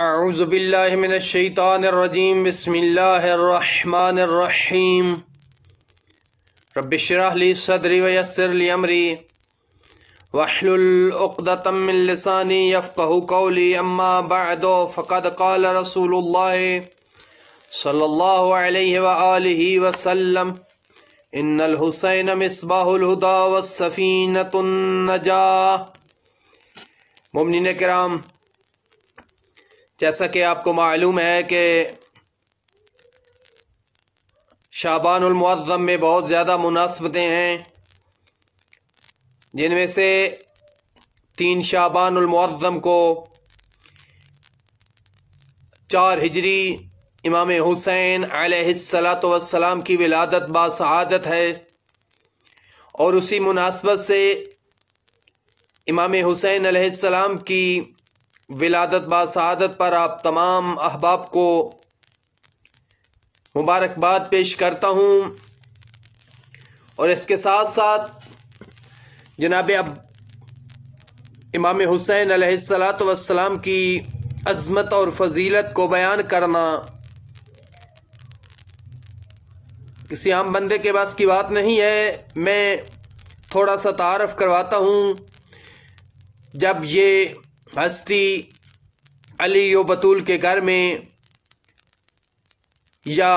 आउज़बिल्लिमिनशैतानरजीम बसमीम रबशरहली सदरी वयसरली अमरी वहलुलदातमिलसानी यफ़ह कौली अम्मा बदो फ़कद कल रसूल सल्ला वसम इन्नलहुसैन मिसबाहुलहुदा वफ़ीनतुलनजा ममिन कराम जैसा कि आपको मालूम है कि शाबानमज़म में बहुत ज़्यादा मुनासबतें हैं जिनमें से तीन शाबानमज़म को चार हिजरी इमाम हुसैन आलत की विलादत बासहादत है और उसी मुनासबत से इमाम हुसैन आसमाम की विलादत बादत पर आप तमाम अहबाब को मुबारकबाद पेश करता हूँ और इसके साथ साथ जनाब अब इमाम हुसैन अलैहिस्सलात वसलाम की अज़मत और फजीलत को बयान करना किसी आम बंदे के पास की बात नहीं है मैं थोड़ा सा तारफ़ करवाता हूँ जब ये हस्ती अली बतूल के घर में या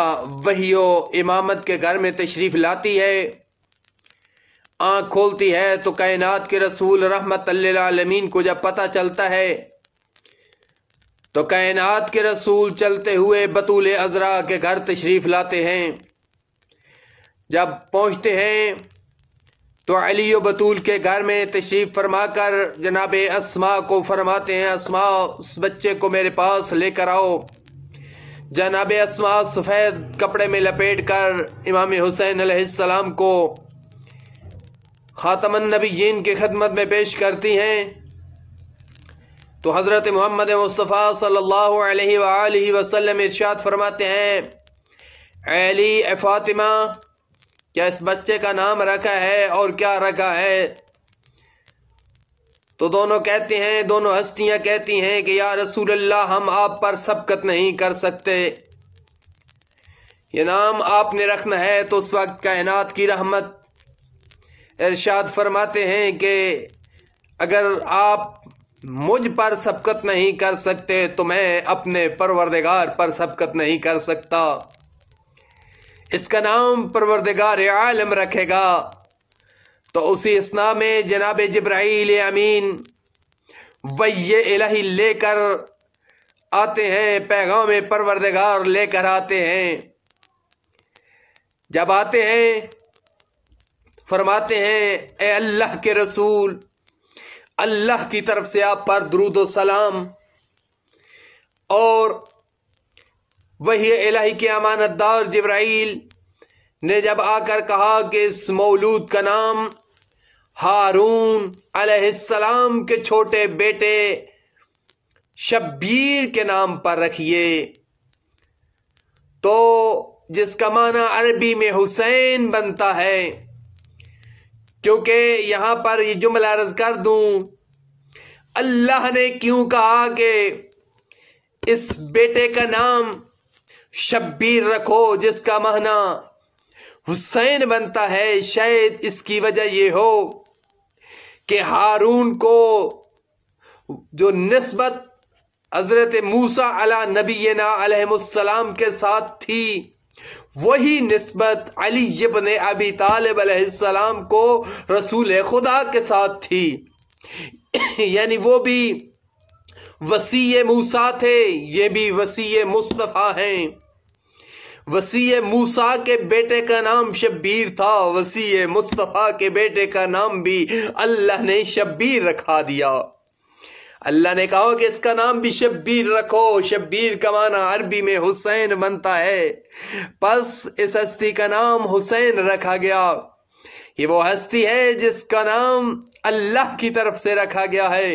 वही इमामत के घर में तशरीफ़ लाती है आँख खोलती है तो कायनात के रसूल रहमत आलमीन को जब पता चलता है तो कायनात के रसूल चलते हुए बतूल अजरा के घर तशरीफ़ लाते हैं जब पहुँचते हैं तो अली बतूल के घर में तशरीफ़ फरमा कर जनाब असमा को फरमाते हैं असमा उस बच्चे को मेरे पास लेकर आओ जनाब असमा सफ़ेद कपड़े में लपेट कर इमाम हुसैन आसमाम को ख़ातमन जीन की खदमत में पेश करती हैं तो हज़रत मोहम्मद मुस्तफ़ा सल्लल्लाहु अलैहि वसल्लम फरमाते हैं अली फ़ातिमा क्या इस बच्चे का नाम रखा है और क्या रखा है तो दोनों कहते हैं दोनों हस्तियां कहती हैं कि या रसूल अल्लाह हम आप पर सबकत नहीं कर सकते ये नाम आपने रखना है तो उस वक्त कायनात की रहमत इरशाद फरमाते हैं कि अगर आप मुझ पर सबकत नहीं कर सकते तो मैं अपने परवरदेगार पर सबकत नहीं कर सकता इसका नाम परवरदगार आलम रखेगा तो उसी इसना में जनाब जब्राइल अमीन वही इलाही लेकर आते हैं पैगाम परवरदगार लेकर आते हैं जब आते हैं फरमाते हैं ए अल्लाह के रसूल अल्लाह की तरफ से आप पर दरूद सलाम और वही इलाही के अमानतदार जब्राइल ने जब आकर कहा कि इस मौलूद का नाम हारून अलैहिस्सलाम के छोटे बेटे शब्बीर के नाम पर रखिए तो जिसका माना अरबी में हुसैन बनता है क्योंकि यहां पर ये जुमला अर्ज कर दूं अल्लाह ने क्यों कहा कि इस बेटे का नाम शब्बीर रखो जिसका महना हुसैन बनता है शायद इसकी वजह यह हो कि हारून को जो नस्बत हज़रत मूसा अला नबीना के साथ थी वही नस्बत अली इबन अबी तालब को रसूल खुदा के साथ थी यानी वो भी वसी मूसा थे ये भी वसी मुस्तफ़ा हैं वसी मूसा के बेटे का नाम शब्बीर था वसी मुस्तफ़ा के बेटे का नाम भी अल्लाह ने शब्बीर रखा दिया अल्लाह ने कहा कि इसका नाम भी शब्बीर रखो शब्बीर का माना अरबी में हुसैन बनता है बस इस हस्ती का नाम हुसैन रखा गया ये वो हस्ती है जिसका नाम अल्लाह की तरफ से रखा गया है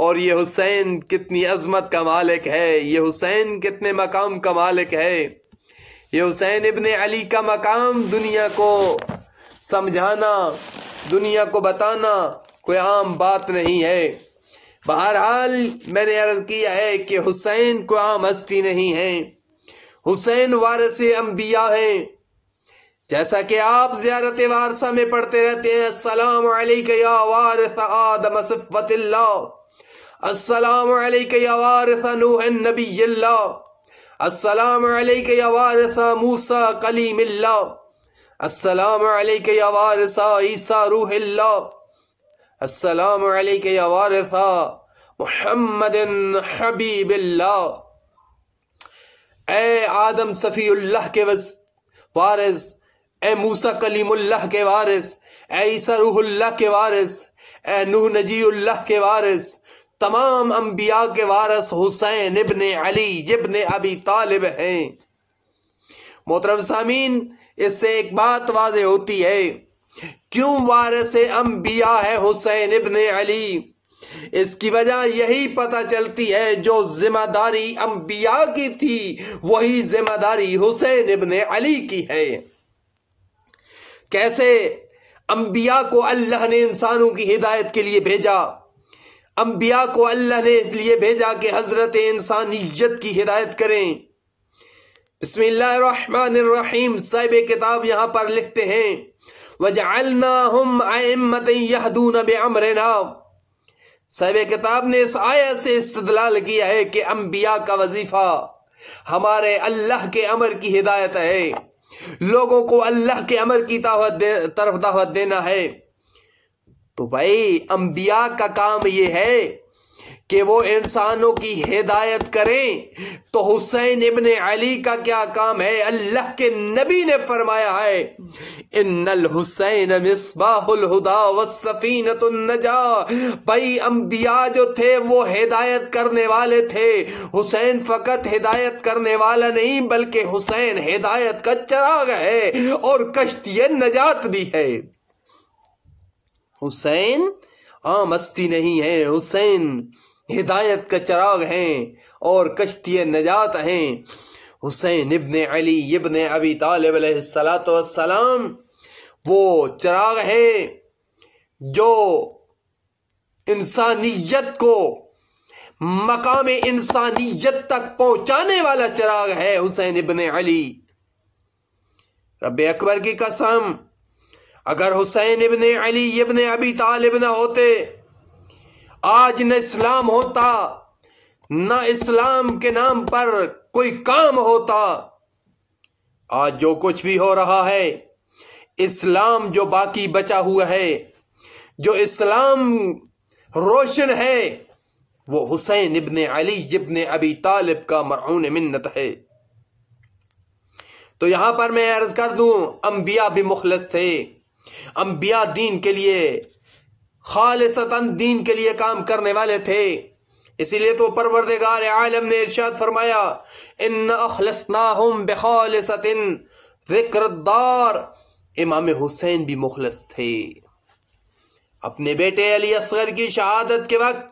और ये हुसैन कितनी अजमत का मालिक है ये हुसैन कितने मकाम का मालिक है ये हुसैन इबन अली का मकाम दुनिया को समझाना दुनिया को बताना कोई आम बात नहीं है बहरहाल मैंने अर्ज़ किया है कि हुसैन को आम हस्ती नहीं है हुसैन वारस अम्बिया हैं जैसा कि आप ज़्यारत वारसा में पढ़ते रहते हैं अस्सलाम आदम सिफ़तिल्लाह अस्सलाम नबी अस्सलाम या वारिसा मूसा कलीमिल्ला अस्सलाम या वारिसा ईसा अस्सलाम या वारिसा ए आदम सफी के वारिस ए मूसा कलीमुल्लाह के वारिस ए ईसा के वारिस ए नूह नजीउल्लाह के वारिस तमाम अम्बिया के वारस हुसैन इबन अली इबन अबी तालिब हैं मोहतरम सामीन इससे एक बात वाज होती है क्यों वारस अम्बिया है हुसैन इबन अली इसकी वजह यही पता चलती है जो जिम्मेदारी अम्बिया की थी वही जिम्मेदारी हुसैन इबन अली की है कैसे अम्बिया को अल्लाह ने इंसानों की हिदायत के लिए भेजा अम्बिया को अल्लाह ने इसलिए भेजा कि हज़रत इंसानियत की हिदायत करें बसमीम साहिब किताब यहाँ पर लिखते हैं वजालना हम यहदून साहिब किताब ने इस आयत से इस्तलाल किया है कि अम्बिया का वजीफ़ा हमारे अल्लाह के अमर की हिदायत है लोगों को अल्लाह के अमर की तरफ दावत देना है तो भाई अंबिया का काम ये है कि वो इंसानों की हिदायत करें तो हुसैन इबन अली का क्या काम है अल्लाह के नबी ने फरमाया है इन्नल हुसैन मिसबाहुल हुदा नजा भाई अंबिया जो थे वो हिदायत करने वाले थे हुसैन फकत हिदायत करने वाला नहीं बल्कि हुसैन हिदायत का चराग है और कश्ती नजात भी है हुसैन हाँ, मस्ती नहीं है हुसैन हिदायत का चराग हैं और कश्ती नजात हैं हुसैन इबन अली इबन अबी तालब सलाम वो चराग है जो इंसानियत को मकाम इंसानियत तक पहुंचाने वाला चिराग है हुसैन इबन अली रब अकबर की कसम अगर हुसैन इबन अली इबन अबी तालिब न होते आज न इस्लाम होता न इस्लाम के नाम पर कोई काम होता आज जो कुछ भी हो रहा है इस्लाम जो बाकी बचा हुआ है जो इस्लाम रोशन है वो हुसैन इबन अली इबन अबी तालिब का मरून मिन्नत है तो यहां पर मैं अर्ज़ कर दूं अंबिया भी मुखलस थे अम्बिया दीन के लिए खालसता दीन के लिए काम करने वाले थे इसीलिए तो परवरदेगार आलम ने इर्शाद फरमाया इन अखलसना हम बेखालसतिन जिक्रदार इमाम हुसैन भी मुखलस थे अपने बेटे अली असगर की शहादत के वक्त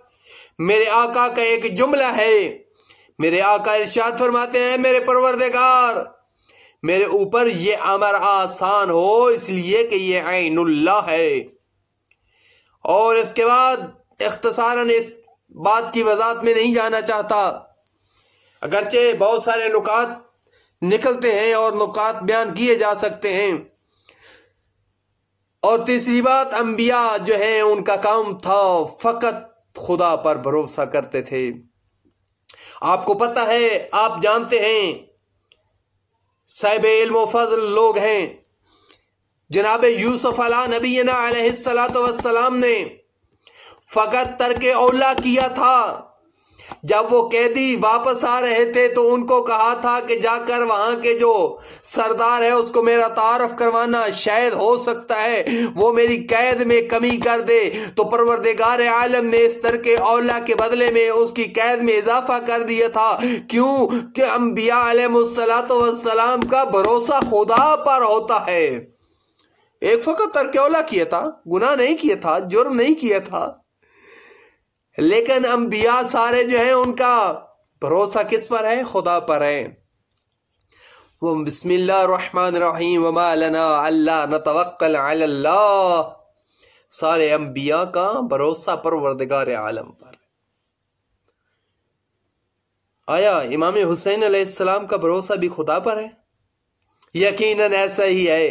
मेरे आका का एक जुमला है मेरे आका इर्शाद फरमाते हैं मेरे परवरदेगार मेरे ऊपर ये अमर आसान हो इसलिए कि ये आइनुल्ला है और इसके बाद अख्तसारन इस बात की वजात में नहीं जाना चाहता अगरचे बहुत सारे नुकात निकलते हैं और नुकात बयान किए जा सकते हैं और तीसरी बात अम्बिया जो हैं उनका काम था फ़कत खुदा पर भरोसा करते थे आपको पता है आप जानते हैं साहिब इल्म फजल लोग हैं जनाब यूसुफ अला नबीना सलात वसलाम ने फ़कत तरक औला किया था जब वो कैदी वापस आ रहे थे तो उनको कहा था कि जाकर वहां के जो सरदार है उसको मेरा तारफ करवाना शायद हो सकता है वो मेरी कैद में कमी कर दे तो परवरदेगार आलम ने इस तरह के औला के बदले में उसकी कैद में इजाफा कर दिया था क्यों कि अम्बिया आलमसलाम का भरोसा खुदा पर होता है एक फकत तरकेला किया था गुनाह नहीं किया था जुर्म नहीं किया था लेकिन अम्बिया सारे जो हैं उनका भरोसा किस पर है खुदा पर है वो बसमीम सारे अम्बिया का भरोसा वर्दगार आलम पर आया इमाम हुसैन का भरोसा भी खुदा पर है यकीनन ऐसा ही है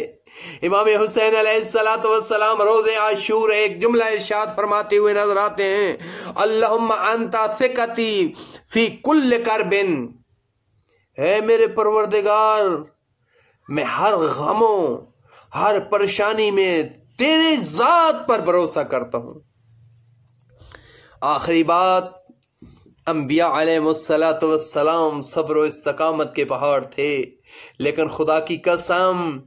इमाम हुसैन सलाम रोज़े आशूर एक जुमला इर्शाद फरमाते हुए नजर आते हैं अल्लाहम्मा सिकती फी कुल कर बिन है मेरे परवरदिगार मैं हर गमों हर परेशानी में तेरे ज़ात पर भरोसा करता हूँ आखिरी बात अम्बिया सलाम सब्र इस्तकामत के पहाड़ थे लेकिन खुदा की कसम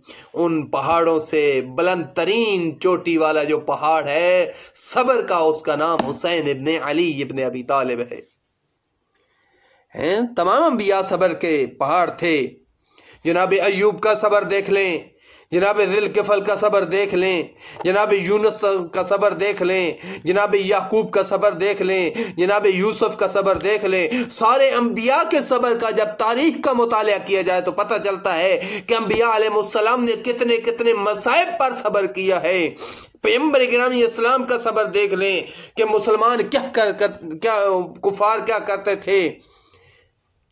उन पहाड़ों से बुलंद तरीन चोटी वाला जो पहाड़ है सबर का उसका नाम हुसैन इबन अली इबन अबी तालिब है हैं तमाम बिया सबर के पहाड़ थे जनाब अयूब का सबर देख लें जनाब ज़िलकफ़ल का सबर देख लें जनाब यूनस का सबर देख लें जनाब याकूब का सबर देख लें जनाब यूसुफ़ का सबर देख लें सारे अम्बिया के सबर का जब तारीख का मुताल किया जाए तो पता चलता है कि अम्बिया आलम ने कितने कितने मसायब पर सबर किया है पैम्बर ग्रामी इस्लाम का सबर देख लें कि मुसलमान क्या कर, कर क्या कुफार क्या करते थे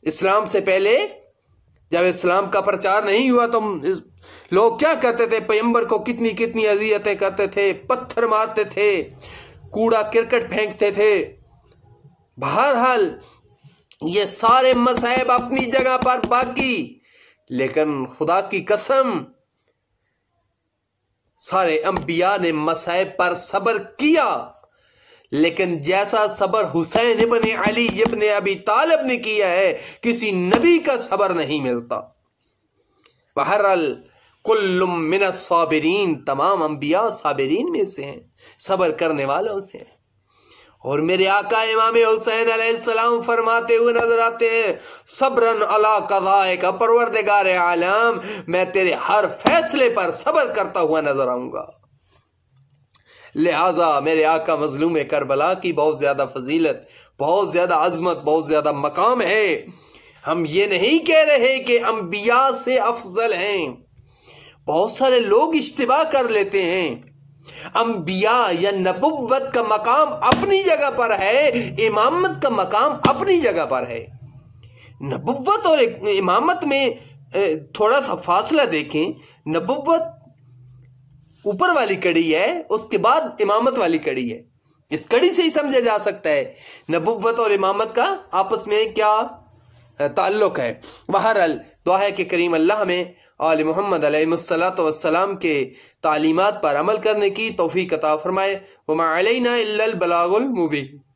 इस्लाम से पहले जब इस्लाम का प्रचार नहीं हुआ तो लोग क्या करते थे पैम्बर को कितनी कितनी अजियतें करते थे पत्थर मारते थे कूड़ा क्रिकेट फेंकते थे बहरहाल ये सारे मसाहब अपनी जगह पर बाकी लेकिन खुदा की कसम सारे अंबिया ने मसाहब पर सबर किया लेकिन जैसा सबर हुसैन इबन अली इबन अभी तालब ने किया है किसी नबी का सबर नहीं मिलता बहरहाल कुल्लुमिन साबरीन तमाम अम्बिया साबरीन में से हैं सब्र करने वालों से हैं और मेरे आका इमाम हुसैन सलाम फरमाते हुए नजर आते हैं सब्रन अला कदाए का परवरदगार आलम मैं तेरे हर फैसले पर सब्र करता हुआ नजर आऊंगा लिहाजा मेरे आका मजलूम करबला की बहुत ज़्यादा फजीलत बहुत ज़्यादा अजमत बहुत ज़्यादा मकाम है हम ये नहीं कह रहे कि अम्बिया से अफजल हैं बहुत सारे लोग इज्तवा कर लेते हैं अम्बिया या नबुवत का मकाम अपनी जगह पर है इमामत का मकाम अपनी जगह पर है नबुवत और इमामत में थोड़ा सा फासला देखें नबुवत ऊपर वाली कड़ी है उसके बाद इमामत वाली कड़ी है इस कड़ी से ही समझा जा सकता है नबुवत और इमामत का आपस में क्या ताल्लुक है बहरअल दुआ है कि करीम अल्लाह हमें आल मोहम्मद वसलाम के तालीमत पर अमल करने की तोफ़ी कता फ़रमाए वमा अलैना बलागुल मुबीन